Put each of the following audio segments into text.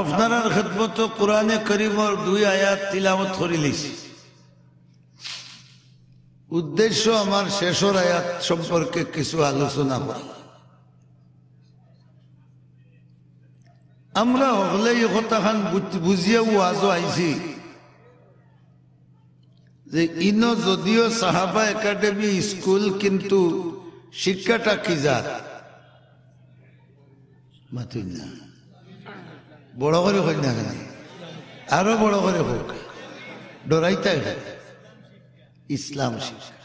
আপনার খেদমত কোরআনে করিমর দুই আয়াত তিলামত করি লিছি উদ্দেশ্য আমার শেষর আয়াত সম্পর্কে কিছু আলোচনা করা আমরা হলে কথাখান বুঝিয়েও আজও আইছি যে ইন যদিও সাহাবা একাডেমি স্কুল কিন্তু শিক্ষাটা কি যা মাতুই না বড় করে হোক না কেন আরো বড় করে হোক হোক ইসলাম শিক্ষা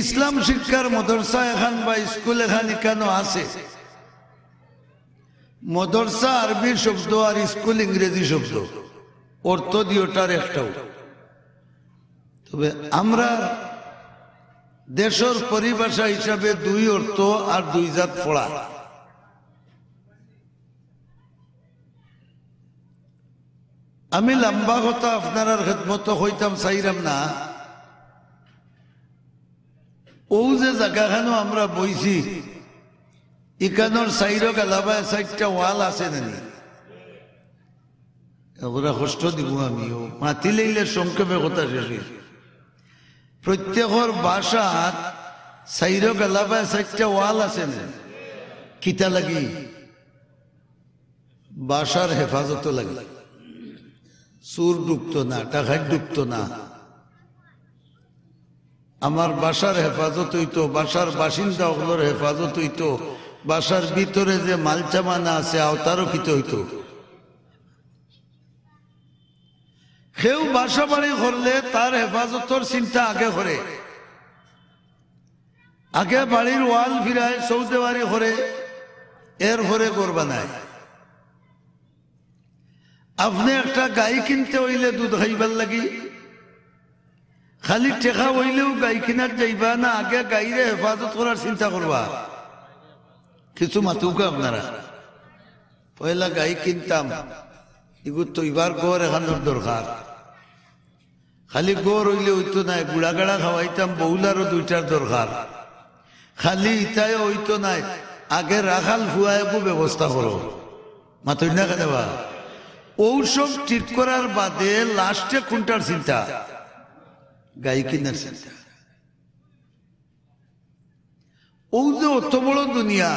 ইসলাম শিক্ষার মদরসা এখান বা স্কুল এখান কেন আছে মদরসা আরবি শব্দ আর স্কুল ইংরেজি শব্দ অর্থ দিওটার একটাও তবে আমরা দেশর পরিভাষা হিসাবে দুই অর্থ আর দুই জাত ফোড়া আমি লম্বা কথা আপনার হেদমত হইতাম চাইলাম না ও যে জায়গাখানো আমরা বইছি ইকানোর সাইর গালাবায় সাইডটা ওয়াল আছে নাকি ওরা কষ্ট দিব আমিও মাতি লইলে সংক্ষেপে কথা শেষ হয়েছে প্রত্যেকর বাসাত সাইরো গালাবা চারটা ওয়াল আছে কিতা লাগি বাসার হেফাজত লাগে চুর ডুবতো না টাকায় ডুবতো না আমার বাসার হেফাজত হইতো বাসার বাসিন্দা ওগুলোর হেফাজত হইতো বাসার ভিতরে যে মালচামানা আছে আওতারও কিতে হইতো সেও বাসা বাড়ি করলে তার হেফাজতর চিন্তা আগে করে আগে বাড়ির ওয়াল ফিরায় চৌতে বাড়ি করে এর ঘরে করবা নাই আপনি একটা গাই কিনতে হইলে দুধ খাইবার লাগি খালি টেকা হইলেও গাই কিনার যাইবা না আগে গাইরে হেফাজত করার চিন্তা করবা কিছু মাতুক আপনারা পয়লা গাই কিনতাম এগুলো এবার গড় এখানোর দরকার খালি গোর হইলে তো নাই বুড়া গাড়া খাওয়াইতাম বৌলারও দুইটার দরকার খালি ওই তো নাই আগে রাখাল ফুয়াকো ব্যবস্থা করো মাথুর না কেন ঔষধ ঠিক করার বাদে লাস্টে কোনটার চিন্তা গাই কিনার চিন্তা ওই যে অত বড় দুনিয়া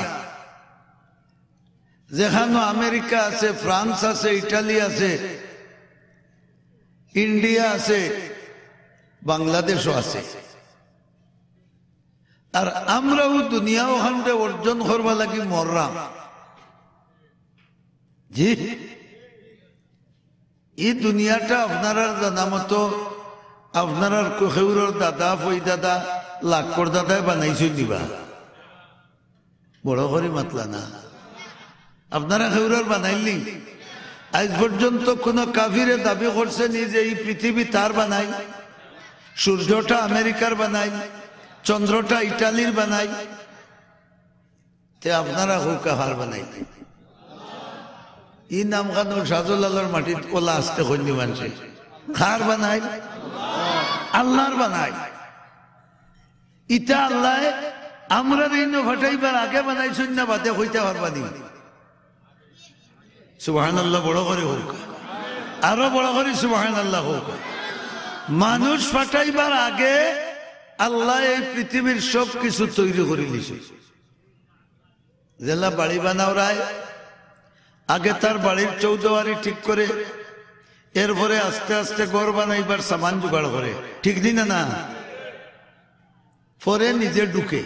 যেখানে আমেরিকা আছে ফ্রান্স আছে ইটালি আছে ইন্ডিয়া আছে বাংলাদেশও আছে আর আমরাও দুনিয়া ওখানটা অর্জন করবা লাগি মররাম জি এই দুনিয়াটা আপনারা জানা মতো আপনার কহেউরের দাদা ফই দাদা লাখর দাদায় বানাইছ দিবা বড় করে মাতলা না আপনারা খেউরের বানাইলি আজ পর্যন্ত কোন কাভিরে দাবি করছে নিজে এই পৃথিবী তার বানাই সূর্যটা আমেরিকার বানাই চন্দ্রটা ইটালির বানাই তে আপনারা হুকাহার বানাই ই নাম কানো সাজল আল্লাহর মাটির কলা আসতে হইনি মানছে খার বানাই আল্লাহর বানাই ইটা আল্লাহ আমরা ঋণ ফাটাইবার আগে বানাইছেন না বাদে হইতে পারবানি সুবাহান আল্লাহ বড় করে হোক আরো বড় করে সুবাহান আল্লাহ হোক মানুষ পাঠাইবার আগে আল্লাহ এই পৃথিবীর সব কিছু তৈরি করে দিছে জেলা বাড়ি বানাও রায় আগে তার বাড়ির চৌদ্দারি ঠিক করে এরপরে আস্তে আস্তে ঘর বানাইবার সামান জোগাড় করে ঠিক দিনা না পরে নিজে ঢুকে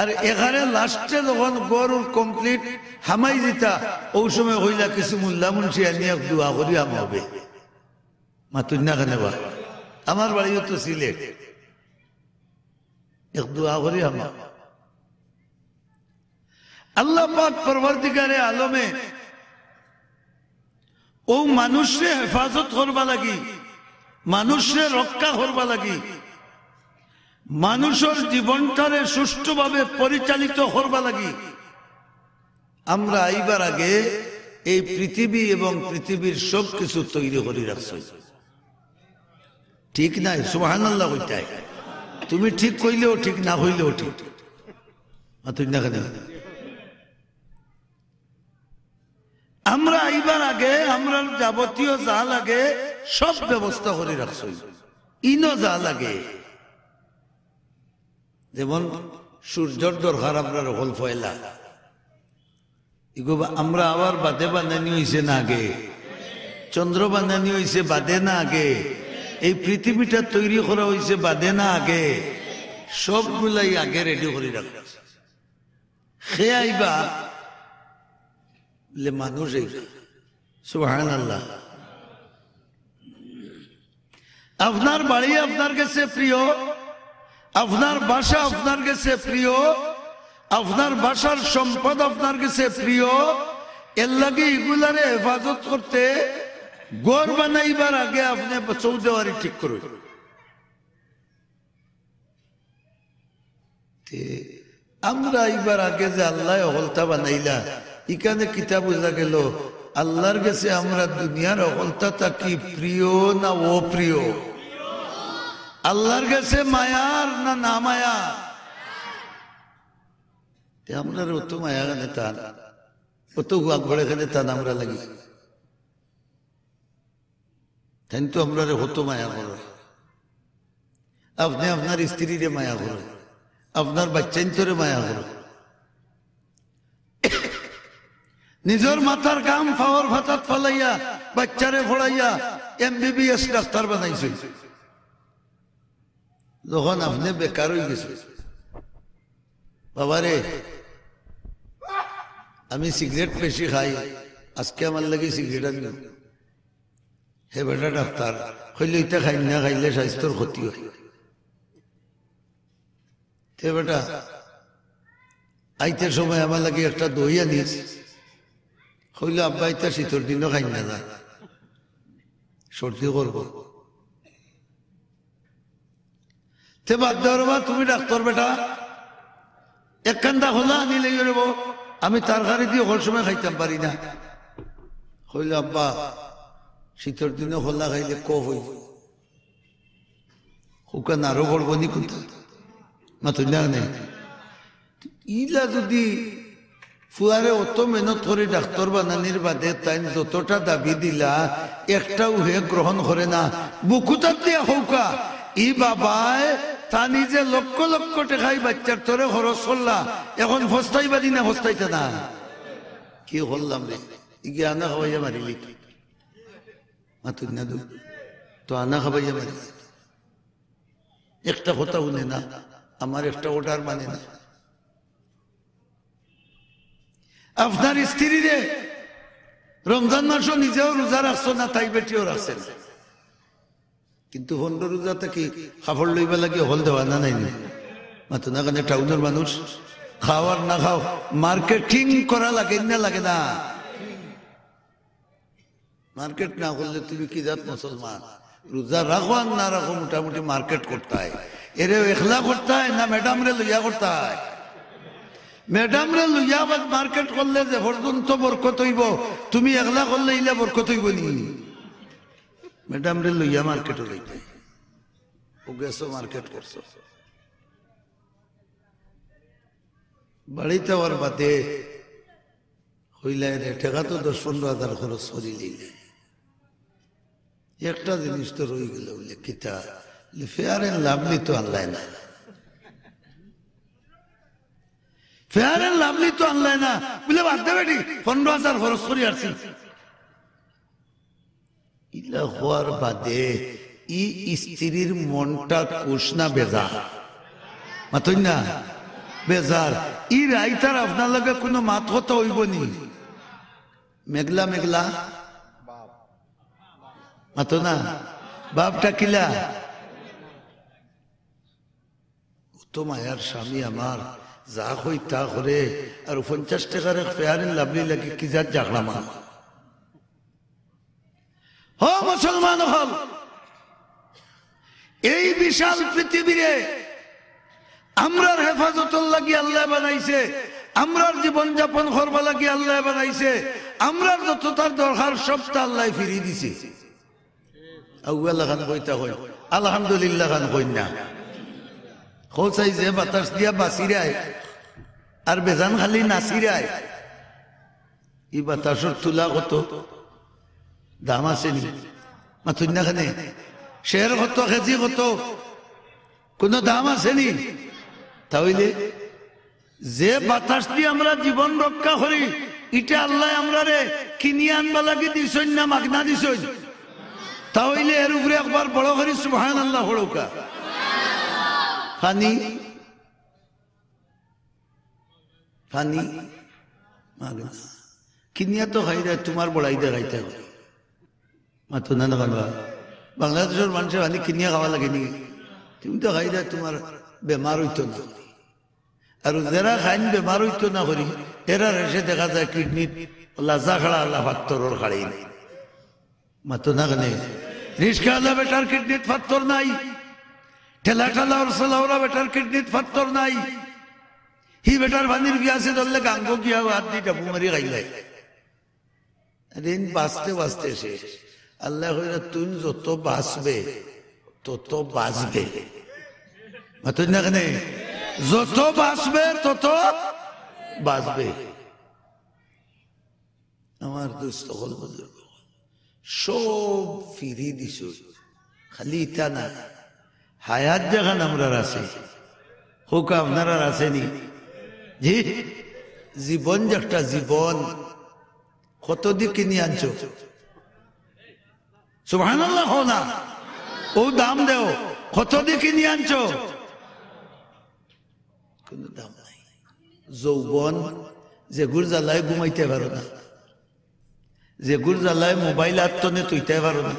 আর এখানে লাস্টে যখন গরুর কমপ্লিট হামাই দিতা ওই সময় হইলা কিছু মুল্লা মুন্সি আনিয়া দোয়া করি হবে মাতুন না কেন বা আমার বাড়িও তো সিলেট এক দোয়া করি আমার আল্লাহ পাক পরবর্তীকারে আলমে ও মানুষে হেফাজত করবা লাগি মানুষে রক্ষা করবা লাগি মানুষের জীবনটারে সুষ্ঠুভাবে পরিচালিত করবা লাগি আমরা আইবার আগে এই পৃথিবী এবং পৃথিবীর সব কিছু তৈরি করে রাখছি ঠিক নাই সুহান আল্লাহ তুমি ঠিক কইলেও ঠিক না হইলেও ঠিক তুই না আমরা আইবার আগে আমরা যাবতীয় যা লাগে সব ব্যবস্থা করে রাখছি ইনো যা লাগে যেমন সূর্যর দরকার আপনার হল ফয়লা আমরা আবার বাদে বানানি হয়েছে না আগে চন্দ্র বানানি হয়েছে বাদে না আগে এই পৃথিবীটা তৈরি করা হয়েছে বাদে না আগে সবগুলাই আগে রেডি করে রাখা সে আইবা মানুষ সুহান আল্লাহ আপনার বাড়ি আপনার কাছে প্রিয় আপনার বাসা আপনার কাছে প্রিয় আপনার বাসার সম্পদ আপনার কাছে প্রিয় এর লাগে এগুলারে হেফাজত করতে গড় বানাইবার আগে আপনি চৌদেওয়ারি ঠিক করবেন আমরা এইবার আগে যে আল্লাহ অহলতা বানাইলা এখানে কিতাব বোঝা গেল আল্লাহর কাছে আমরা দুনিয়ার তা কি প্রিয় না অপ্রিয় আল্লাহর কাছে মায়ার না না মায়া আপনার অত মায়া কানে তান অত হুয়া ঘরে কানে তান আমরা লাগি তাই তো আমরা হতো মায়া করো আপনি আপনার স্ত্রীরে মায়া করো আপনার বাচ্চান্তরে মায়া করো নিজের মাথার গাম ফাওয়ার ফাতাত ফালাইয়া বাচ্চারে ফড়াইয়া এমবিবিএস ডাক্তার বানাইছে যখন আপনি বেকার হয়ে গেছে বাবারে আমি সিগারেট বেশি খাই আজকে আমার লাগে সিগারেট আনি হে বেটা ডাক্তার হইলে ইটা খাই না খাইলে স্বাস্থ্যর ক্ষতি হয় হে বেটা আইতের সময় আমার লাগে একটা দই আনি হইলে আব্বা আইতা শীতর দিনও খাই না যায় সর্দি করবো তে বাদ দেওয়ার তুমি ডাক্তার বেটা একখানটা হলা নিলে যাব আমি তরকারি দিয়ে হল সময় খাইতাম পারি না হইল আব্বা শীতের দিনে হল্লা খাইলে ক হই হুকান আরো করবো নি কোথায় না না ইলা যদি ফুয়ারে অত মেহনত করে ডাক্তার বানানির বাদে তাই যতটা দাবি দিলা একটাও হে গ্রহণ করে না বুকুতার দিয়া হৌকা ই বাবায় তা নিজে লক্ষ লক্ষ টেকাই বাচ্চার তোরে খরচ করলা এখন ফস্তাই ফস্তাইবা দিনা ফস্তাইতে না কি করলাম রে গিয়ে আনা খাবাইয়া মারিলি মাতুর না দু তো আনা খাবাইয়া মারি একটা কথা বলে না আমার একটা ওটার মানে না আপনার স্ত্রী রে রমজান মাসও নিজেও রোজা রাখছো না তাই বেটিও রাখছে না কিন্তু হন্ডর রোজাতে কি খাবার লইবা লাগে হল দেওয়া না নাই মাতো না কারণে টাউনের মানুষ খাওয়ার না খাও মার্কেটিং করা লাগে না লাগে না মার্কেট না করলে তুমি কি জাত মুসলমান রোজা রাখো আর না রাখো মোটামুটি মার্কেট করতে হয় এরে এখলা করতে হয় না ম্যাডাম রে লইয়া করতে হয় ম্যাডাম রে লইয়া মার্কেট করলে যে পর্যন্ত বরকত হইব তুমি এখলা করলে ইলে বরকত হইব নি ম্যাডাম রে লইয়া মার্কেটে যাইতে ও গেছো মার্কেট করছো বাড়িতে আবার বাদে হইলাই রে টেকা তো দশ পনেরো হাজার খরচ করি লইলে একটা জিনিস তো রই গেল কিতা ফেয়ার এন্ড লাভলি তো আনলাই না ফেয়ার এন্ড লাভলি তো আনলাই না বলে বাদ দেবে ঠিক পনেরো হাজার খরচ করি আসছি ইলা হওয়ার বাদে ই স্ত্রীর মনটা কুষ্ণা বেজার মাতই না বেজার ই রাইতার আপনার লগে কোনো মাত কথা হইব নি মেঘলা মেঘলা মাতো না বাপটা কিলা তো মায়ার স্বামী আমার যা হই তা করে আর পঞ্চাশ টাকার ফেয়ারের লাভলি লাগে কি যার জাগড়া মা হ মুসলমান হল এই বিশাল পৃথিবীরে আমরার হেফাজতল লাগি আল্লাহ বানাইছে আমরার জীবন যাপন করবা লাগি আল্লাহ বানাইছে আমরার যত দরকার সবটা আল্লাহ ফিরিয়ে দিছে আলহামদুলিল্লাহ যে দিয়া আর বেজান খালি নাচিরায় ই বাতাসর তুলা কত দাম আসেনি মা তুইনাখানে শের কত খেজি কত কোনো দাম আসেনি তাহলে যে বাতাস দিয়ে আমরা জীবন রক্ষা করি এটা আল্লাহ আমরা রে কিনিয়ে আনবা লাগে দিছই না মাগনা দিছই তাহলে এর উপরে একবার বড় করি সুহান আল্লাহ হড়কা ফানি ফানি মাগনা কিনিয়া তো খাই তোমার বড়াই দেখাইতে হবে মাতুনা খাবা বাংলাদেশের মানুষের আনি কিনিয়া খাওয়া লাগে নি তুমি তো খাই তোমার বেমার হইত না আর যারা খাইন বেমার হইত না করি এরা এসে দেখা যায় কিডনির লাজা খাড়া আল্লাহ ফাত্তর খাড়ি নাই মাতো না কেন রিস্কা আল্লাহ বেটার কিডনির ফাত্তর নাই ঠেলা ঠালা ওর সালাওরা বেটার কিডনির ফাত্তর নাই হি বেটার ভানির বিয়া আছে ধরলে গাঙ্গ গিয়া হাত দিয়ে টাপু মারি খাইলাই দিন বাঁচতে বাঁচতে শেষ আল্লাহ তুমি যত বাঁচবে তত বাঁচবে তুই না কেন যত বাঁচবে তত বাঁচবে আমার দুস্থ হল সব ফিরি দিস খালি ইটা না হায়াত যেখান আমরা আছে হোক আপনারা আসেনি জি জীবন যে একটা জীবন কত দিকে নিয়ে আনছো সুবহানাল্লাহ হো না ও দাম দেও কত দেখি নিয়ে আনছো কোনো দাম নাই যৌবন যে গুরজালায় ঘুমাইতে পারো না যে গুরজালায় মোবাইল আত্মনে তুইতে পারো না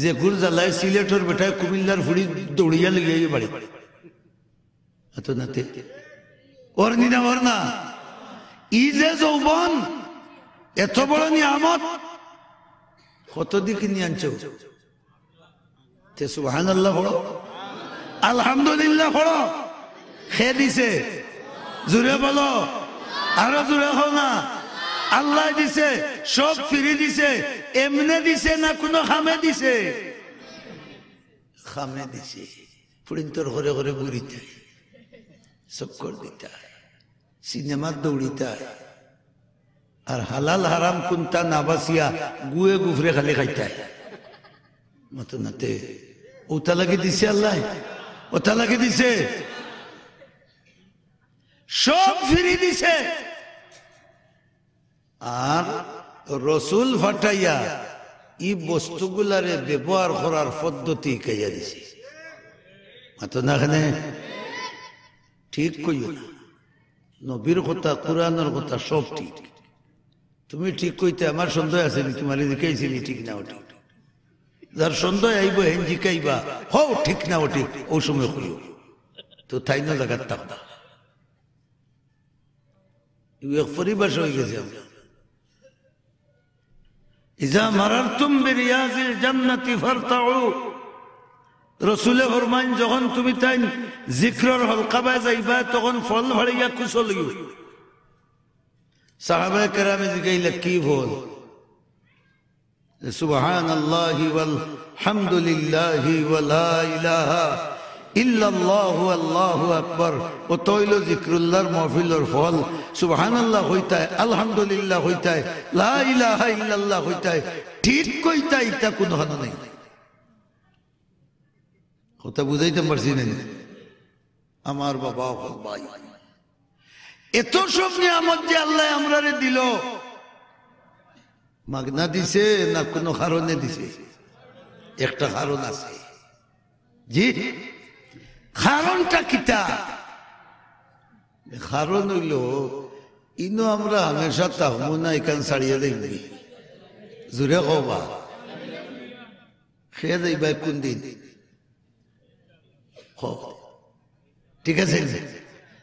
যে গুরজালায় সিলেটের বেটায় কুমিল্লার ফুড়ি দৌড়িয়া লেগে বাড়ি এত নাতে ওর নিনা ওর না ই যে যৌবন এত বড় নিয়ামত কত দিকে নিয়ে আনছো তে সুহান আল্লাহ পড়ো আলহামদুলিল্লাহ পড়ো খেয়ে দিছে জুড়ে বলো আরো জুড়ে শোনা আল্লাহ দিছে সব ফিরে দিছে এমনে দিছে না কোনো খামে দিছে খামে দিছে প্রিন্টর ঘরে ঘরে ঘুরিতে চক্কর দিতে সিনেমার দৌড়িতে আর হালাল হারাম কুন্তা বাসিয়া গুয়ে গুফরে খালি খাইতে মত নাতে ওটা লাগে দিছে আল্লাহ ওটা লাগে দিছে সব ফিরি দিছে আর রসুল ফাটাইয়া ই বস্তুগুলারে ব্যবহার করার পদ্ধতি কাইয়া দিছে মত না ঠিক কইও নবীর কথা কোরআনের কথা সব ঠিক তুমি ঠিক কইতে আমার সন্দেহ আছে নি তোমার দেখেছিলি ঠিক না ওটি যার সন্দেহ আইব হেন জিকাইবা হও ঠিক না ওটি ও সময় কইও তো তাই না লাগাত থাকতা পরিবেশ হয়ে গেছে জান্নাতি ফারতাউ রসুলে হরমাইন যখন তুমি তাই জিক্রর হলকাবায় যাইবা তখন ফল ভাড়িয়া কুশল সাহাবা কেরামে জিগাইলে কি ভুল সুবহান আল্লাহি ওয়াল হামদুলিল্লাহি ওয়া লা ইলাহা ইল্লাল্লাহু আল্লাহু আকবার ও তৈল জিক্রুল্লাহর মহফিলর ফল সুবহানাল্লাহ হইতায় আলহামদুলিল্লাহ হইতায় লা ইলাহা ইল্লাল্লাহ হইতায় ঠিক কইতাই ইতা কোনো হানা নাই কথা বুঝাইতে পারছি না আমার বাবা ভাই এত সব নিয়ামত যে আল্লাহ আমরা দিল মাগনা দিছে না কোনো কারণে দিছে একটা কারণ আছে জি কারণটা কিতা কারণ হইল ইনো আমরা হামেশা তাহমু না এখান ছাড়িয়ে দেখবি জুড়ে কবা খেয়ে দেই কোন দিন ঠিক আছে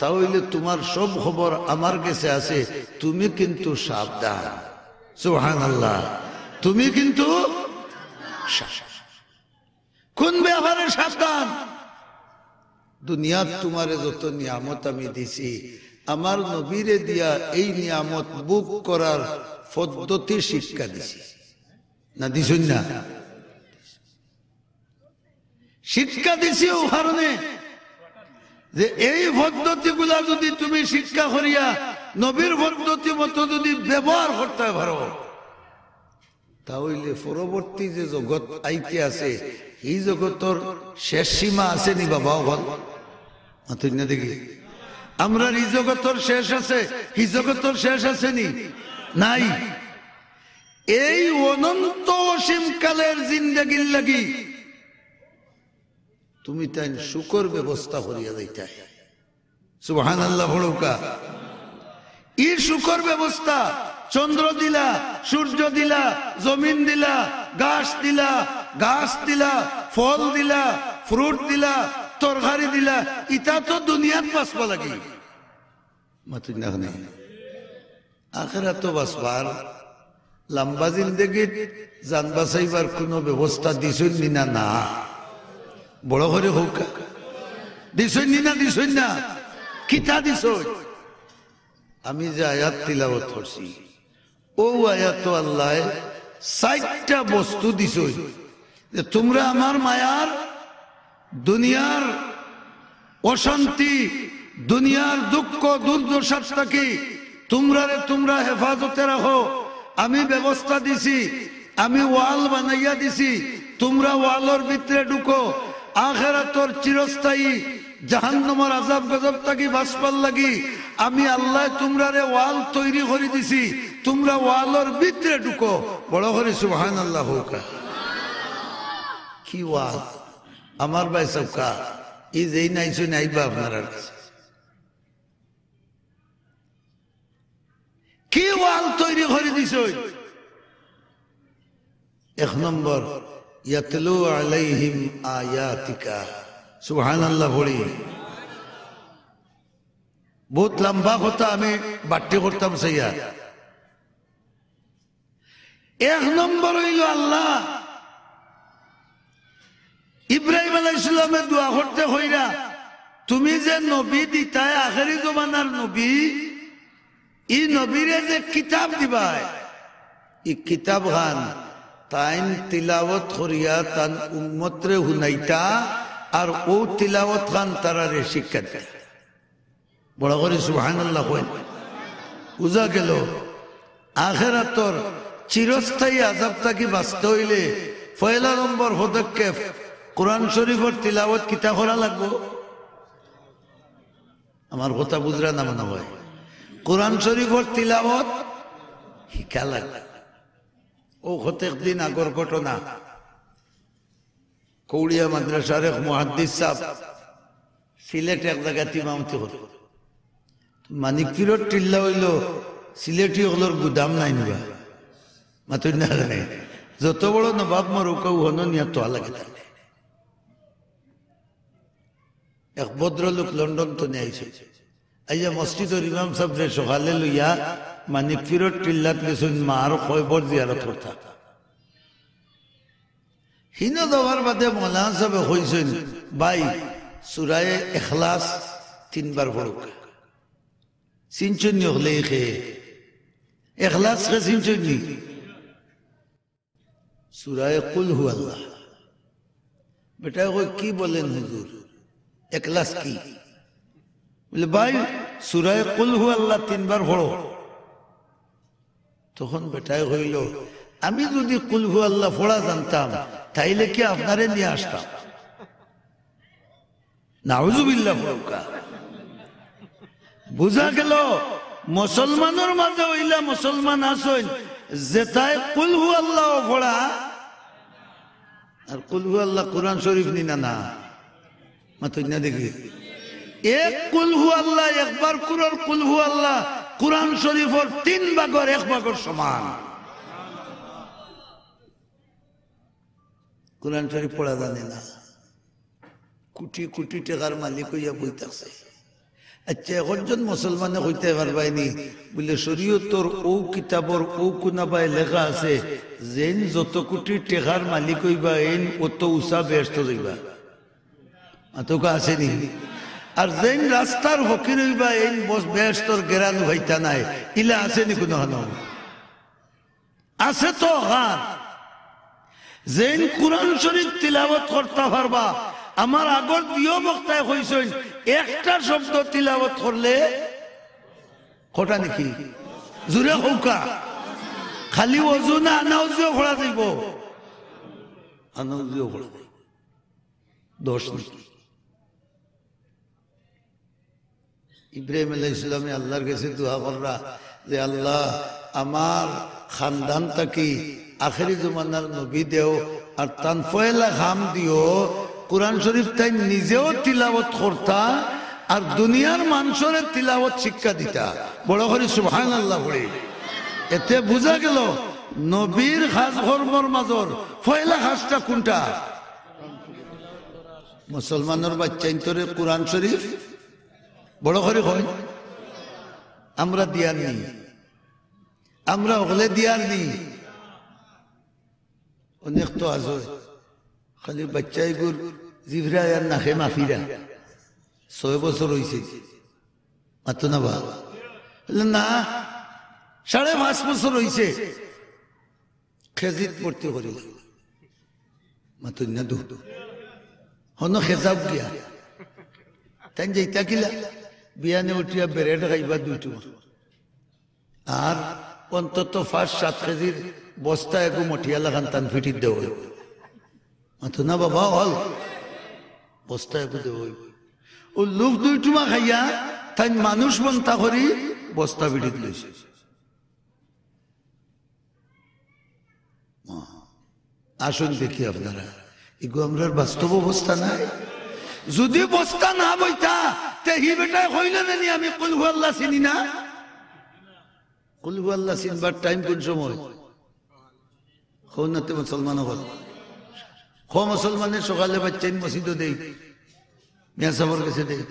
তাহলে তোমার সব খবর আমার কাছে আছে তুমি কিন্তু সাবধান সুহান আল্লাহ তুমি কিন্তু কোন ব্যাপারে সাবধান দুনিয়ার তোমার যত নিয়ামত আমি দিছি আমার নবীরে দিয়া এই নিয়ামত বুক করার পদ্ধতি শিক্ষা দিছি না দিছুন না শিক্ষা দিছি ও কারণে যে এই পদ্ধতি গুলা যদি তুমি শিক্ষা করিয়া নবীর পদ্ধতি মতো যদি ব্যবহার করতে পারো তাহলে পরবর্তী যে জগৎ আইতে আছে এই জগতর শেষ সীমা আছে নি বাবা বল না দেখি আমরা এই জগতর শেষ আছে এই জগতর শেষ আছে নি নাই এই অনন্ত অসীমকালের জিন্দগির লাগি তুমি তাই শুকর ব্যবস্থা করিয়া দিতে সুবহান আল্লাহ ভড়ৌকা ই শুকর ব্যবস্থা চন্দ্র দিলা সূর্য দিলা জমিন দিলা গাছ দিলা গাছ দিলা ফল দিলা ফ্রুট দিলা তরকারি দিলা ইটা তো দুনিয়াত বাঁচবা লাগে মাতুক না আখেরা তো বাঁচবার লম্বা জিন্দগিত জান বাঁচাইবার কোনো ব্যবস্থা দিছিল না না বড় করে হোক দিছই না দিছই না কিতা দিছ আমি যে আয়াত তিলাবত করছি ও আয়াত আল্লাহ ষাটটা বস্তু দিছই যে তোমরা আমার মায়ার দুনিয়ার অশান্তি দুনিয়ার দুঃখ দুর্দশার থেকে তোমরা রে তোমরা হেফাজতে রাখো আমি ব্যবস্থা দিছি আমি ওয়াল বানাইয়া দিছি তোমরা ওয়ালের ভিতরে ঢুকো আখেরাতর চিরস্থায়ী জাহান্নমর আজাব গজব থাকি বাসপাল লাগি আমি আল্লাহ তোমরা রে ওয়াল তৈরি করে দিছি তোমরা ওয়ালর ভিতরে ঢুকো বড় করে সুহান আল্লাহ কি ওয়াল আমার ভাই সবকা ই যেই নাইছো নাইবা আপনারা কি ওয়াল তৈরি করে দিছ এক নম্বর ইয়াতলু আলাইহিম আয়াতিকা আল্লাহ বলি বহুত লম্বা কথা আমি বাট্টি করতাম সেইয়া এক নম্বর হইল আল্লাহ ইব্রাহিম আলাইসালামে দোয়া করতে হইরা তুমি যে নবী দিতাই আখেরি জমানার নবী ই নবীরে যে কিতাব দিবাই ই কিতাব খান তাইন তিলাওয়াত করিয়া তান উম্মতরে হুনাইতা আর ও তিলাওয়াত খান তারা রে শিক্ষা দেয় বড় করে সুহান আল্লাহ হইল বুঝা গেল আখেরাতর চিরস্থায়ী আজাব তাকে বাঁচতে হইলে পয়লা নম্বর পদক্ষেপ কোরআন শরীফর তিলাওয়াত কিতা করা লাগবো আমার কথা বুঝরা না মনে হয় কোরআন শরীফর তিলাওয়াত শিকা লাগবে ও হতে দিন আগর ঘটনা কৌড়িয়া মাদ্রাসার এক মহাদ্দিস সাহ সিলেট এক জায়গায় তিমামতি হল মানিক পিরোর টিল্লা হইল সিলেটি হলোর গুদাম নাই নিবা মাতুর না জানে যত বড় নবাব মর কেউ হন নিয়া তো আলাগে থাকে এক ভদ্রলোক লন্ডন তো নিয়ে আইসে আইয়া মসজিদের ইমাম সাহেব সকালে লইয়া মানে ফিরত টিল্লাত গেছেন মার খৈবর জিয়ারত করতা হিন দেওয়ার বাদে মৌলান সাহেব হয়েছেন ভাই সুরায় এখলাস তিনবার পড়ুক সিনচুন হলে খেয়ে এখলাস কে সিনচুন সুরায় কুল হু আল্লাহ বেটা কই কি বলেন হুজুর এখলাস কি বলে ভাই সুরায় কুল হু আল্লাহ তিনবার পড়ো তখন বেটাই হইল আমি যদি কুলহু আল্লাহ ফোড়া জানতাম তাইলে কি আপনারে নিয়ে আসতাম নাউজুবিল্লাহ ফরুকা বুঝা গেল মুসলমানের মাঝে হইলা মুসলমান আসইন জেতায় কুলহু আল্লাহ ফোড়া আর কুলহু আল্লাহ কোরআন শরীফ নি না তুই না দেখি এক কুলহু আল্লাহ একবার কুরর কুলহু আল্লাহ কোরআন শরীফর তিন বাগর এক বাগর সমান কোরআন শরীফ পড়া জানে না কোটি কোটি টাকার মালিক হইয়া বই থাকছে আচ্ছা একজন মুসলমানে হইতে পারবাইনি বলে শরীয়তর ও কিতাবর ও কুনাবায় লেখা আছে যেন যত কোটি টেকার মালিক হইবা এন অত উচা ব্যস্ত হইবা আতকা নি আর যেন রাস্তার হকির হইবা এই ব্যস্তর গেরান হইতা নাই ইলা আছে নি কোনো হানো আছে তো হার যেন কোরআন শরীফ তিলাবত করতে পারবা আমার আগর দিও বক্তায় হইছেন একটা শব্দ তিলাবত করলে কটা নাকি জুড়ে হৌকা খালি অজু না আনাউজিও ঘোরা দিব আনাউজিও ঘোরা দিব দশ ইব্রাহিম আল্লাহ ইসলামী আল্লাহর কাছে দোয়া করা যে আল্লাহ আমার খানদানটা কি আখেরি জমানার নবী দেও আর তান ফয়লা খাম দিও কোরআন শরীফ তাই নিজেও তিলাবত করতা আর দুনিয়ার মানুষরে তিলাবত শিক্ষা দিতা বড় করে সুহান আল্লাহ বলে এতে বোঝা গেল নবীর হাস ধর্মর মাজর ফয়লা হাসটা কোনটা মুসলমানের বাচ্চাইন্তরে কোরআন শরীফ বড় করে কয় আমরা দিয়ার নেই আমরা হলে দিয়ার নেই অনেক তো আজ খালি বাচ্চাই গুর জিভরা আর নাখে মাফিরা ছয় বছর হয়েছে মাত্র না বাবা না সাড়ে পাঁচ বছর হয়েছে খেজিত পড়তে করিল মাত্র না দু হন খেজাব গিয়া তাই যেটা কিলা বিয়ানে উঠিয়া বেড়েট খাইবা দুইটু আর অন্তত ফার্স্ট সাত কেজির বস্তা একু মঠিয়া লাগান তান ফিটি দেওয়া মাথু না বাবা হল বস্তা একু দেওয়া ও লোভ দুইটুমা খাইয়া তাই মানুষ বন্তা করি বস্তা ফিটি লইছে আসুন দেখি আপনারা এগুলো আমরা বাস্তব অবস্থা নাই যদি বস্তা না বইতা তে হি বেটায় হইলে নেনি আমি কুলহু আল্লাহ চিনি না কুলহু আল্লাহ চিনবার টাইম কোন সময় হৌনাতে মুসলমান হল খ মুসলমানের সকালে বাচ্চাই মসজিদও দেই মিয়া সাহর কাছে দেই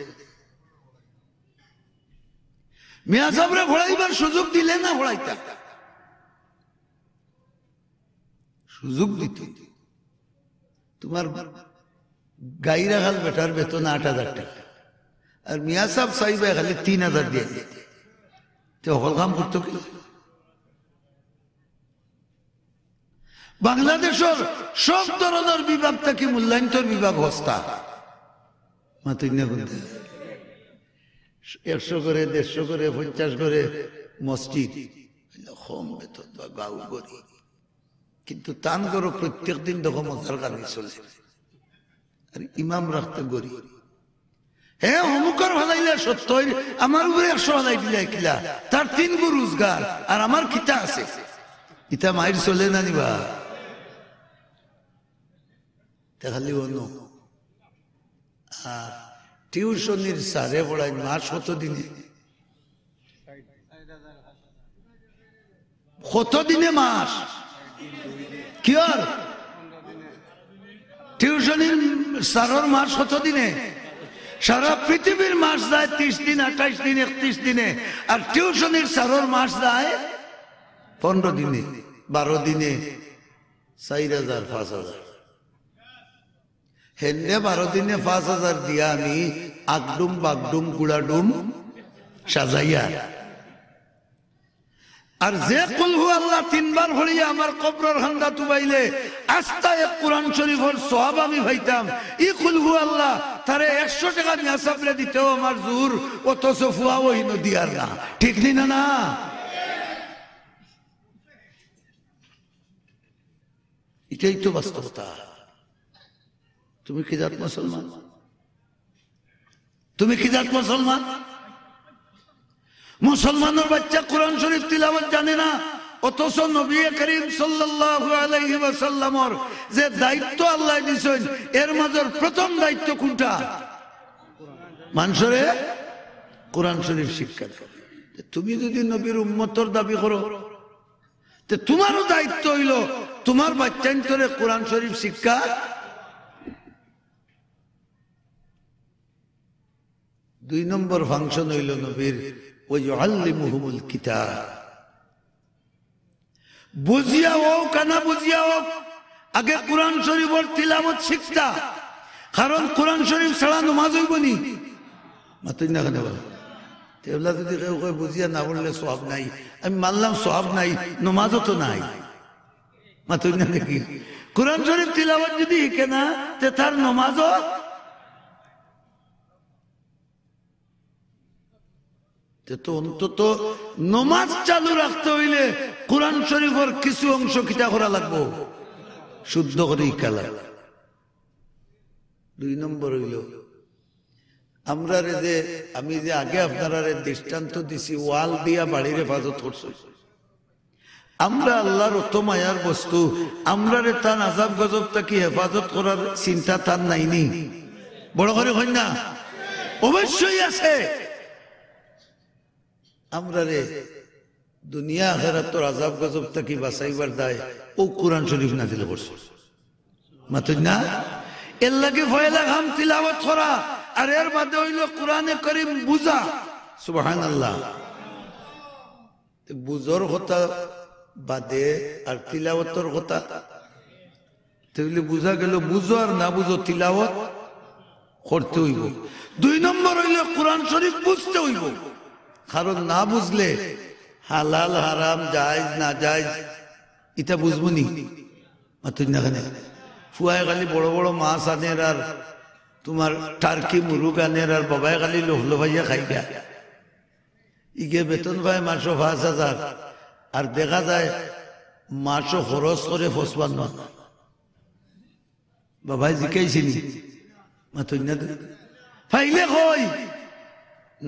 মিয়া সাহরে ভোড়াইবার সুযোগ দিলে না ভোড়াইতা সুযোগ দিতে তোমার গাইরা হাল বেটার বেতন আট হাজার টাকা আর মিয়া সাহেব সাহিবাই খালি তিন হাজার দিয়ে তো হল কাম করতো কি বাংলাদেশের সব ধরনের বিভাগ থেকে মূল্যায়ন্তর বিভাগ হস্তা একশো করে দেড়শো করে পঞ্চাশ করে মসজিদ কম বেতন বা গাউ করি কিন্তু তান করো প্রত্যেক দিন দেখো মজার কারণে চলছে ইমাম রাখতে গরি হ্যাঁ অমুকর ভালাইলা সত্য আমার উপরে একশো ভালাই দিলে কিলা তার তিন গো রোজগার আর আমার কিতা আছে ইতা মায়ের চলে না নিবা অন্য আর টিউশনির সারে পড়াই দিনে শত দিনে মাস কি আর টিউশনি সারর মাস কত দিনে সারা পৃথিবীর মাস যায় ত্রিশ দিন আঠাইশ দিন একত্রিশ দিনে আর টিউশনির সারর মাস যায় পনেরো দিনে বারো দিনে চার হাজার পাঁচ হাজার হেন্ডে বারো দিনে পাঁচ হাজার দিয়া আমি আগডুম বাগডুম গুড়াডুম সাজাইয়া আর যে কুলহু আল্লাহ তিনবার হরিয়ে আমার কবরের হান্দা তুবাইলে আস্তা এক কোরআন শরীফের সোহাব আমি ভাইতাম ই কুলহু আল্লাহ তারে একশো টাকা নিয়ে সাবলে দিতেও আমার জোর অত সফুয়া ওই নদী আর না ঠিক নি না না এটাই তো বাস্তবতা তুমি কি জাত মুসলমান তুমি কি জাত মুসলমান মুসলমানের বাচ্চা কোরআন শরীফ তিলাবত জানে না অথচ নবী করিম সাল্লাল্লাহু যে দায়িত্ব আল্লাহ দিছেন এর মাঝের প্রথম দায়িত্ব কোনটা মানুষরে কোরআন শরীফ শিক্ষা তুমি যদি নবীর উম্মতর দাবি করো তে তোমারও দায়িত্ব হইল তোমার বাচ্চান্তরে কোরআন শরীফ শিক্ষা দুই নম্বর ফাংশন হইল নবীর ওয়াল্লিমুহুমুল কিতাব বুঝিয়া হোক কানা বুঝিয়া হোক আগে কোরআন শরীফর তিলামত শিখতা কারণ কোরআন শরীফ ছাড়া নমাজ হইব নি মাতুই না কেন তেবলা যদি কেউ কেউ বুঝিয়া না বললে সব নাই আমি মানলাম সব নাই নমাজও তো নাই মাতুই না নাকি কোরআন শরীফ তিলামত যদি শিখে না তে তার নমাজও তো অন্তত নমাজ চালু রাখতে হইলে কোরআন শরীফের কিছু অংশ কিতা করা লাগবো শুদ্ধ করে কালা দুই নম্বর হইল আমরা যে আমি যে আগে আপনারা দৃষ্টান্ত দিছি ওয়াল দিয়া বাড়ির হেফাজত করছি আমরা আল্লাহর অত মায়ার বস্তু আমরা রে তার আজাব গজব তাকে হেফাজত করার চিন্তা তার নাইনি বড় করে হই না অবশ্যই আছে আমরা রে দুনিয়া হেরাত তোর আজাব গজব তাকে বাঁচাইবার দায় ও কোরআন শরীফ না দিলে পড়ছে মাতুজ না এল্লাকে ভয় লাগাম খাম তিলাবত করা আর এর বাদে হইল কোরআনে করিম বুঝা সুবাহান আল্লাহ বুজর কথা বাদে আর তিলাওয়াতর কথা তাহলে বুঝা গেল বুঝো আর না বুঝো তিলাওয়াত করতে হইব দুই নম্বর হইলে কোরআন শরীফ বুঝতে হইব কারণ না বুঝলে হালাল হারাম জায়জ না জায়জ এটা বুঝবো নি মাতুন্যাখানে ফুয়ায় খালি বড় বড় মাছ আনের আর তোমার টার্কি মুরুগ আনের আর বাবায় খালি লোহলো ভাইয়া খাই গা ইগে বেতন পায় মাসো পাঁচ হাজার আর দেখা যায় মাসো খরচ করে না বাবাই জিকাইছিনি মাতুন্যা ফাইলে কই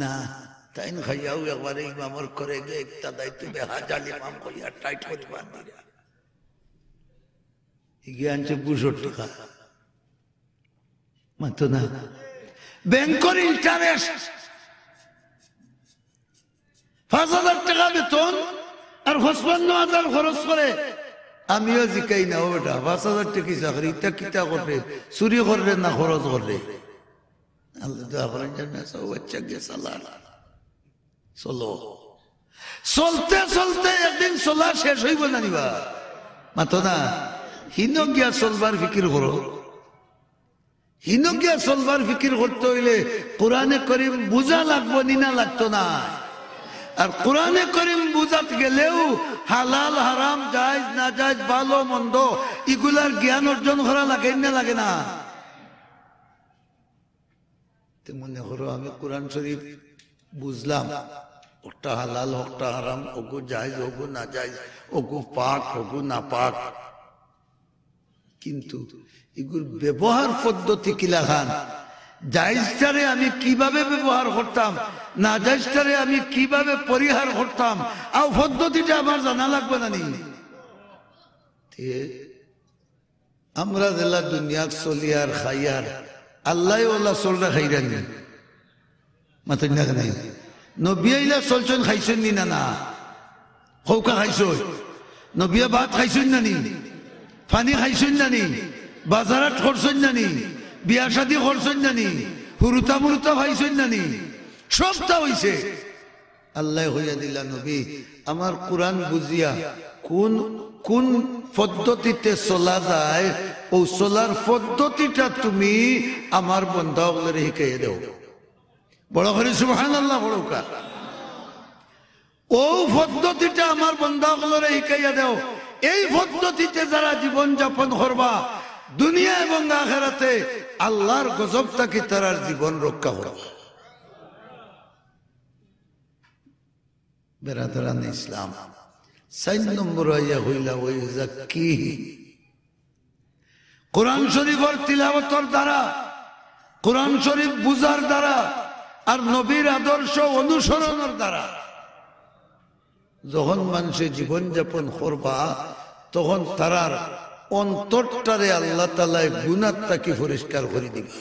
না তাই খাইয়াও একবারে ইমামর করে গে একটা দায়িত্ব বেহাজাল ইমাম কইয়া টাইট করতে পারবি গিয়ে আনছে বুঝোর টাকা মাত্র না ব্যাংকের ইন্টারেস্ট পাঁচ হাজার টাকা বেতন আর পঁচপান্ন হাজার খরচ করে আমিও জিকাই না ওটা পাঁচ হাজার টাকি চাকরি ইটা কিতা করবে চুরি করবে না খরচ করবে আল্লাহ বাচ্চা গেছে আল্লাহ চলো চলতে চলতে একদিন চলা শেষ হইব জানিবা মাতো না হিনগিয়া চলবার ফিকির করো হিনগিয়া চলবার ফিকির করতে হইলে কোরআনে করিম বুঝা লাগবো নিনা লাগতো না আর কোরআনে করিম বুঝাত গেলেও হালাল হারাম জায়জ না জায়জ ভালো মন্দ এগুলার জ্ঞান অর্জন করা লাগে না লাগে না মনে করো আমি কোরআন শরীফ বুঝলাম ওটা হালাল হকটা হারাম ওগু জায়জ ওগু না জায়জ ওগু পাক ওগু না পাক কিন্তু এগুর ব্যবহার পদ্ধতি কিলা লাগান জায়জটারে আমি কিভাবে ব্যবহার করতাম না জায়জটারে আমি কিভাবে পরিহার করতাম আর পদ্ধতিটা আমার জানা লাগবে না নি আমরা জেলা দুনিয়ার চলিয়ার খাইয়ার আল্লাহ ওলা চলরা খাইরানি মাথা নাই নবিয়াইলা চলছন খাইছেন নি না না সৌকা খাইছই নবিয়া ভাত খাইছুন নানি পানি খাইছুন নানি বাজারাত করছুন নানি বিয়া শাদি করছুন নানি হুরুতা মুরুতা খাইছুন নানি সবটা হইছে আল্লাহ হইয়া দিলা নবী আমার কোরআন বুঝিয়া কোন কোন পদ্ধতিতে চলা যায় ও চলার পদ্ধতিটা তুমি আমার বন্ধাগুলোর শিখাইয়া দেও বড় করে সুহান আল্লাহ বড় কার ও পদ্ধতিটা আমার বন্ধা বন্ধাগুলোরে শিকাইয়া দেও এই পদ্ধতিতে যারা জীবন যাপন করবা দুনিয়া এবং আখেরাতে আল্লাহর গজব গজবটাকে তার জীবন রক্ষা করবা বেরাদারান ইসলাম সাইন নম্বর আইয়া হইলা ওই কি কোরআন শরীফর তিলাবতর দ্বারা কোরআন শরীফ বুজার দ্বারা আর নবীর আদর্শ অনুসরণের দ্বারা যখন মানুষে জীবনযাপন করবা তখন তারার অন্তরটারে আল্লাহ তালায় গুণার তাকে পরিষ্কার করে দিবে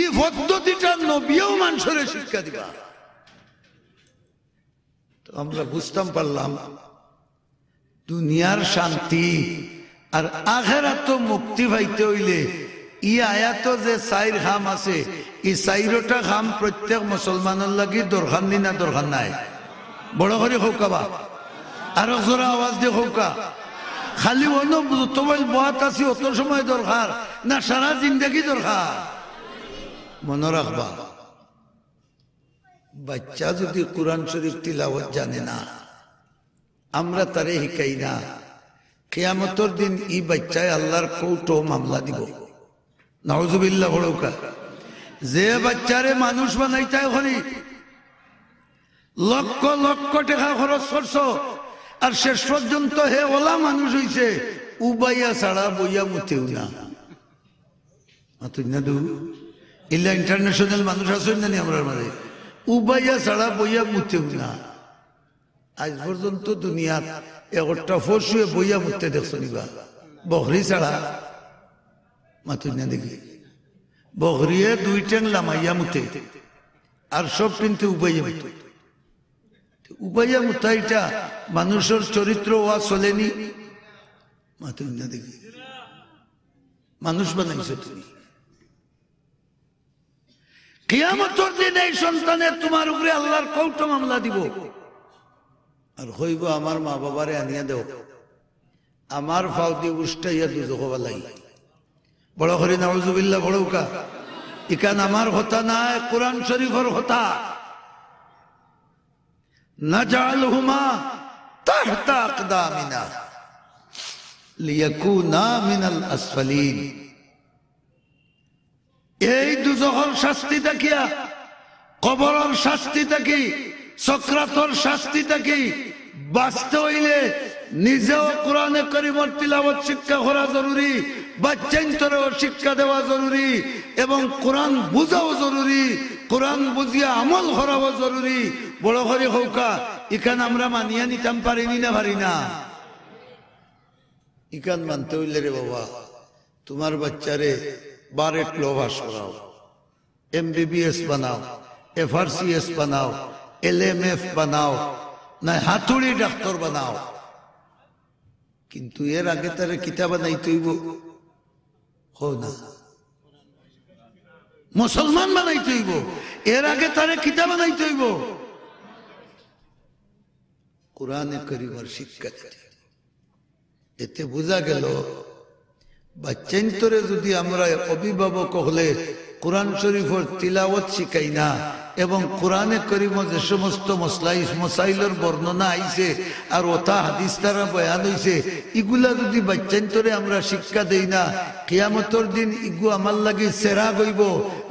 এই পদ্ধতিটা নবীও মানুষের শিক্ষা দিবা তো আমরা বুঝতাম পারলাম দুনিয়ার শান্তি আর তো মুক্তি পাইতে হইলে ই আয়াত যে চাইর খাম আছে ই চাইরটা খাম প্রত্যেক মুসলমানের লাগি দরকার নি না দরকার নাই বড় করে হৌকাবা আর জোরা আওয়াজ দিয়ে হৌকা খালি অন্য তোমার বহাত আছি অত সময় দরকার না সারা জিন্দগি দরকার মনে রাখবা বাচ্চা যদি কোরআন শরীফ তিলাওয়াত জানে না আমরা তারে শিকাই না কেয়ামতর দিন ই বাচ্চায় আল্লাহর কৌটো মামলা দিব নওয়াজুবিল্লা ভড়ৌকা যে বাচ্চারে মানুষ বানাইতা এখনই লক্ষ লক্ষ টাকা খরচ করছ আর শেষ পর্যন্ত হে ওলা মানুষ হইছে উবাইয়া ছাড়া বইয়া মুতেও না না দু ইল্লা ইন্টারন্যাশনাল মানুষ আসুন জানি আমরা মাঝে উবাইয়া ছাড়া বইয়া মুতেও না আজ পর্যন্ত দুনিয়াত একটা ফসুয়ে বইয়া মুতে দেখছ নিবা বহরি ছাড়া মাতুই দেখি বহরিয়ে দুই ট্যাং লামাইয়া মুতে আর সব কিন্তু উবাইয়া মুতে উবাইয়া মুতাইটা মানুষের চরিত্র ওয়া চলেনি দেখি মানুষ বানাইছো তুমি কিয়ামতর দিন এই সন্তানের তোমার উপরে আল্লাহর কৌট মামলা দিব আর হইব আমার মা বাবারে আনিয়া দেও আমার ফাউদি উষ্টাইয়া দুজকবালাই বড় হরি নজুবিল্লা বড়ৌকা ইকান আমার হতা না কোরআন শরীফর হতা না জাল হুমা তাহতা মিনাল আসফালিন এই দুজহর শাস্তি দেখিয়া কবরর শাস্তি দেখি সক্রাতর শাস্তি দেখি বাঁচতে হইলে নিজেও কোরআনে করিমর তিলাবত শিক্ষা করা জরুরি বাচ্চা বাচ্চাঞ্চরেও শিক্ষা দেওয়া জরুরি এবং কোরআন বুঝাও জরুরি কোরআন বুঝিয়া আমল করাও জরুরি বড় করে হৌকা ইখান আমরা মানিয়া নিতাম পারিনি না পারি না ইখান মানতে হইলে রে বাবা তোমার বাচ্চারে বারেট লোভাস করাও এম বিবিএস বানাও এফআরসিএস বানাও এল এম এফ বানাও না হাতুড়ি ডাক্তার বানাও কিন্তু এর আগে তারা কিতা বানাইতে হইব না মুসলমান বানাইতে হইব এর আগে তারা কিতা বানাইতে হইব কোরআনে করিবার শিক্ষা দিতে এতে বোঝা গেল বাচ্চান্তরে যদি আমরা অভিভাবক হলে কোরআন শরীফর তিলাওয়াত শিখাই না এবং কোরআনে করিম যে সমস্ত মশলাই মশাইলের বর্ণনা আইছে আর ওথা হাদিস তারা বয়ান হয়েছে এগুলা যদি বাচ্চান্তরে আমরা শিক্ষা দেই না কিয়ামতর দিন ইগু আমার লাগে সেরা গইব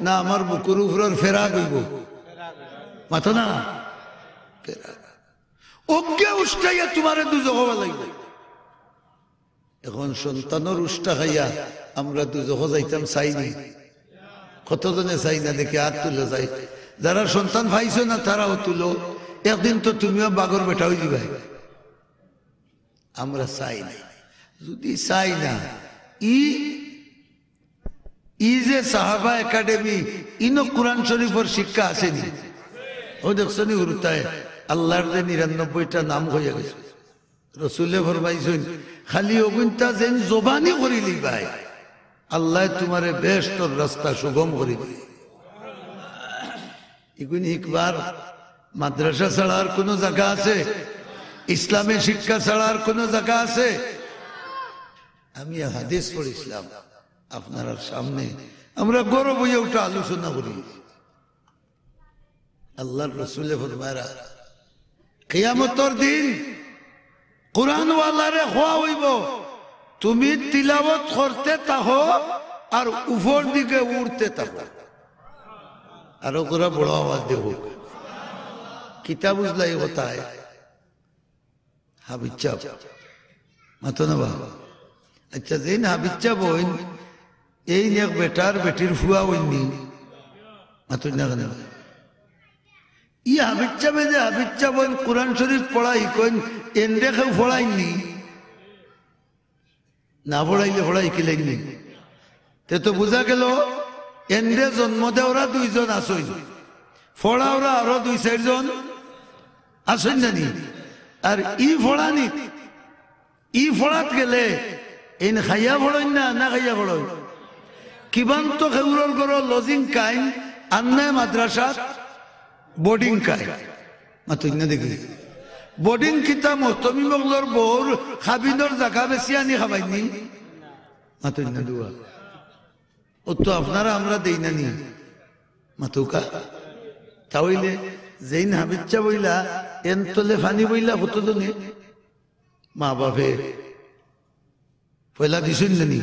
না আমার বুকুর উপরের ফেরা গইব মাথা না অজ্ঞে উষ্ঠাইয়া তোমার দুজক হওয়া লাগবে এখন সন্তানের উষ্টা খাইয়া আমরা দুজক যাইতাম চাইনি কতজনে চাই না দেখে আর তুলে যাই যারা সন্তান পাইছ না তারাও তুল একদিন তো তুমিও বাগর বেটাও দিবাই আমরা চাই না যদি চাই না ই ই যে সাহাবা একাডেমি ইনো কোরআন শিক্ষা আসেনি ও দেখছো নি গুরুতায় আল্লাহর যে নিরানব্বইটা নাম হয়ে গেছে রসুলে খালি অগুন্তা যেন জবানি করিলি ভাই আল্লাহ তোমারে বেশ তোর রাস্তা সুগম করিবে এগুলি একবার মাদ্রাসা ছাড়ার কোন কোনো জায়গা আছে ইসলামের শিক্ষা ছাড়ার কোন কোনো জায়গা আছে আমি হাদিস পড়েছিলাম আপনার সামনে আমরা গৌরব হয়ে ওটা আলোচনা করি আল্লাহ রসুলের ফরমায়রা কেয়ামতর দিন কোরআন ওয়ালারে হওয়া হইব তুমি তিলাবত করতে তাহ আর উপর দিকে উড়তে তাহ আরো ওরা বড় আওয়াজ দেব কিতা বুঝলা এই কথায় হাবিচ্ছাপ মাতো না বাবা আচ্ছা যেন হাবিচ্ছাপ হইন এই এক বেটার বেটির ফুয়া নি মাতো না কেন ই হাবিচ্ছাপে যে হাবিচ্ছাপ হইন কোরআন শরীফ পড়াই কইন এন্ডে কেউ নি না ফড়াইলে ফড়াই কিলাইনি তে তো বোঝা গেল এন্ডে জন্ম দেওরা দুইজন আসই ওরা আরো দুই চারজন আসই জানি আর ই ফড়ানি ই ফড়াত গেলে এন খাইয়া ফোড়েন না না খাইয়া কিবান তো খেউরর গর লজিং কাইন আন্নায় মাদ্রাসাত বোর্ডিং মা তুই না দেখি বোর্ডিং কিতা মোস্তমি মগলর বোর খাবিনর জাগা বেশি আনি খাবাইনি তুই না দুয়া ও তো আপনারা আমরা দেই না নি মাতুকা তাহলে যেই না বিচ্ছা বইলা এন তলে ফানি বইলা হতো তো নে মা বাপে পয়লা দিছুন না নি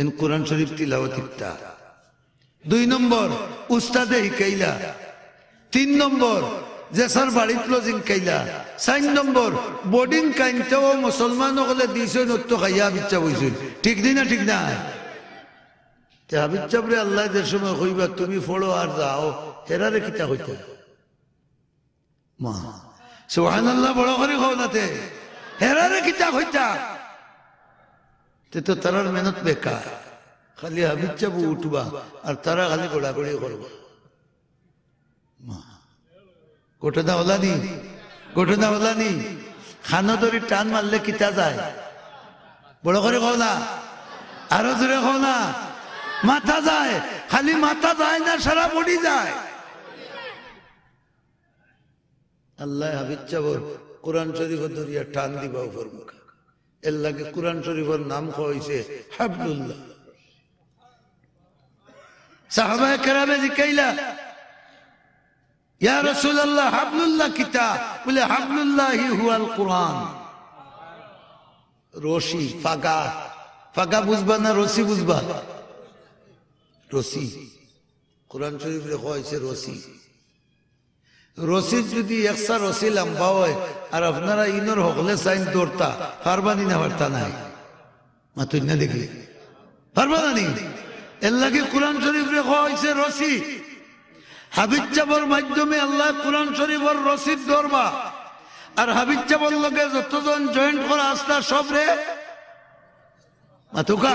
এন কোরআন শরীফ তিলাওয়াত দুই নম্বর উস্তাদে হিকাইলা তিন নম্বর জেসার বাড়িত লজিং কাইলা চার নম্বর বোর্ডিং কাইনটাও মুসলমান হলে দিছে নত্য খাইয়া বিচ্ছা বইছিল ঠিক দিনা ঠিক না তে হাবিব চাপরে আল্লাহ যে সময় হইবা তুমি ফোড়ো আর যাও হেরারে কিতা হইতে মা সোহান আল্লাহ বড় করে হও না তে হেরারে কিতা হইতা তে তো তারার মেহনত বেকার খালি হাবিব চাপু উঠবা আর তারা খালি গোড়াগড়ি করবা মা ঘটনা ওলা নি ঘটনা ওলা নি খানো ধরি টান মারলে কিতা যায় বড় করে কও না আরো জোরে কও না মাথা যায় খালি মাথা যায় না সারা বডি যায় আল্লাহ হাবিজ কোরআন শরীফ ধরিয়া টান দিবা উপর মুখে এল্লাকে কোরআন শরীফের নাম হয়েছে হাবলুল্লাহ সাহাবায় কেরামে জিকাইলা ইয়া হাবলুল্লাহ কিতা বলে হাবলুল্লাহি হুয়াল কোরআন রশি ফাগা ফাগা বুঝবা না রশি বুঝবা রসি কোরআন শরীফে হয়েছে রসি রসিদ যদি একসা রসি লম্বা হয় আর আপনারা ইনোর হকলে সাইন দৌড়তা পারবানি না পারতা নাই মাতুই না দেখলে পারবা না নি এর লাগে কোরআন শরীফ রেখা হয়েছে রসি হাবিজাবর মাধ্যমে আল্লাহ কোরআন শরীফর রসিদ ধরবা আর হাবিজাবর লগে যতজন জয়েন্ট করা আসতা সব রে মাতুকা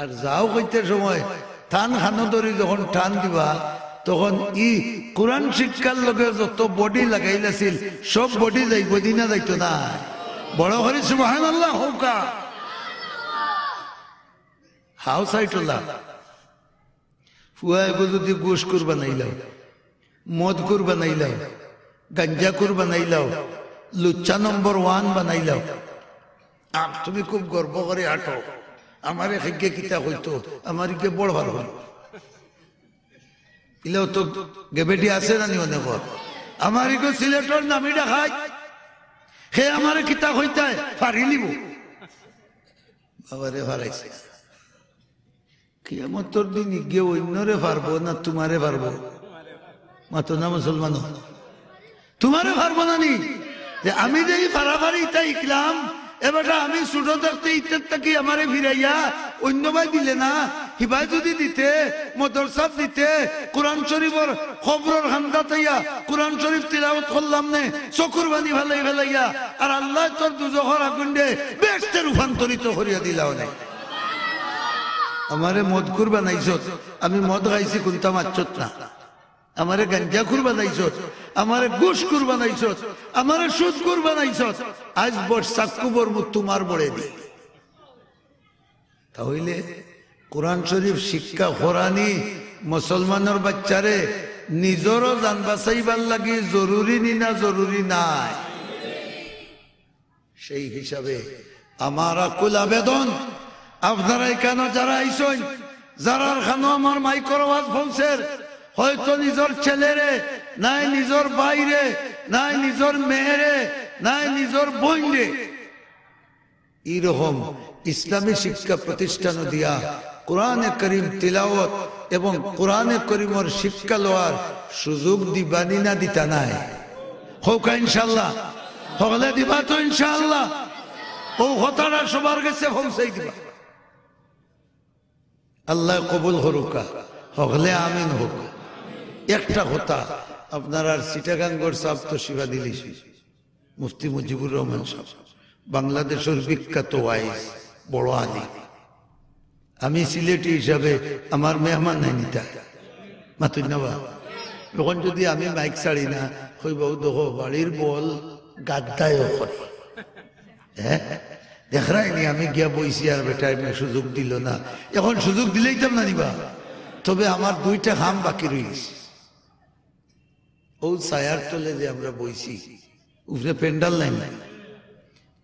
আর যাও কইতে সময় থান খানো ধরি যখন টান দিবা তখন ই কোরআন শিক্ষার লোকে যত বডি লাগাইলাছিল সব বডি যাইব দিনা যাইতো না বড় হরি সুবাহান আল্লাহ হৌকা হাউ সাইটুল্লাহ ফুয়া এগো যদি গোস কুর বানাইলাও মদ কুর বানাইলাও গাঞ্জা কুর বানাইলাও লুচ্চা নম্বর ওয়ান বানাইলাও আপ তুমি খুব গর্ব করে আটো আমারে হেগে কিতা হইতো আমার কে বড় ভালো হলো ইলেও তো গেবেটি আছে না নিও দেখো আমার কে সিলেটর নামি দেখাই হে আমার কিতা হইতায় ফারি নিব বাবারে ফারাইছে কিয়ামতর দিন গিয়ে অন্যরে পারবো না তোমারে পারবো মাত্র না মুসলমান তোমারে পারবো না নি যে আমি যে ফারাফারি তাই ইকলাম এবারটা আমি ছোট থাকতে ইত্যাদ থাকি আমারে ফিরাইয়া অন্য ভাই দিলে না হিবাই যদি দিতে মদরসাদ দিতে কোরআন শরীফর খবরর হান্দা তাইয়া কোরআন শরীফ তিলাওয়াত করলাম নে চকুর বানি ভালাই ফেলাইয়া আর আল্লাহ তোর দুজহর আগুন্ডে বেশতে রূপান্তরিত হরিয়া দিলাও নাই আমারে মদ কুর বানাইছত আমি মদ গাইছি কোনটা মারছত না আমারে গাঞ্জা খুর বানাইছত আমারে ঘুষ খুর বানাইছত আমারে সুদ খুর বানাইছত আজ বস চাকুবর মুখ তোমার বড়ে দি তাহলে কোরআন শরীফ শিক্ষা হরানি মুসলমানের বাচ্চারে নিজেরও যান বাঁচাইবার লাগে জরুরি নি না জরুরি নাই সেই হিসাবে আমার আকুল আবেদন আপনারা এখানে যারা আইসন যারা খানো আমার মাইক্রোওয়াজ ফোনসের হয়তো নিজের ছেলেরে নাই নিজের বাইরে নাই নিজের মেয়েরে নাই নিজের বইনে এইরকম ইসলামী শিক্ষা প্রতিষ্ঠান দিয়া কোরআনে করিম তিলাওয়াত এবং কোরআনে করিমর শিক্ষা লওয়ার সুযোগ দিবানি না দিতা নাই হোক ইনশাল্লাহ হলে দিবা তো ইনশাল্লাহ ও হতারা সবার কাছে পৌঁছাই দিবা আল্লাহ কবুল হরুকা হগলে আমিন হোক একটা কথা আপনার আর সিটাগাঙ্গর সাহ তো সেবা দিলিছি মুফতি মুজিবুর রহমান সাহ বাংলাদেশের বিখ্যাত ওয়াইজ বড় আলী আমি সিলেটি হিসাবে আমার মেহমান নাই নিতা মাতুন নেওয়া তখন যদি আমি মাইক ছাড়ি না হইব দেখো বাড়ির বল গাদ্দায় করে হ্যাঁ দেখাইনি আমি গিয়া বইছি আর বেটায় সুযোগ দিল না এখন সুযোগ দিলেই তো না নিবা তবে আমার দুইটা হাম বাকি রয়েছে ওল সায়ার তলে যে আমরা বইছি উপরে পেন্ডাল লাইন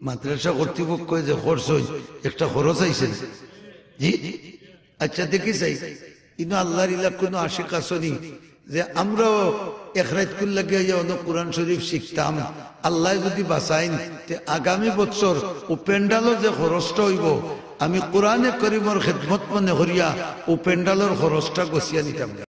মাদ্রাসা কর্তৃপক্ষ যে খরচ হই একটা খরচ জি আচ্ছা দেখি চাই কিন্তু আল্লাহর ইলা কোনো আশিক আসনি যে আমরাও কোরআন শরীফ শিখতাম আল্লাহ যদি বাঁচাইন তে আগামী বছর ও পেন্ডালও যে খরচটা হইব আমি কোরআনে করিমর খেদমত মনে হরিয়া ও পেন্ডালর খরচটা গছিয়া নিতাম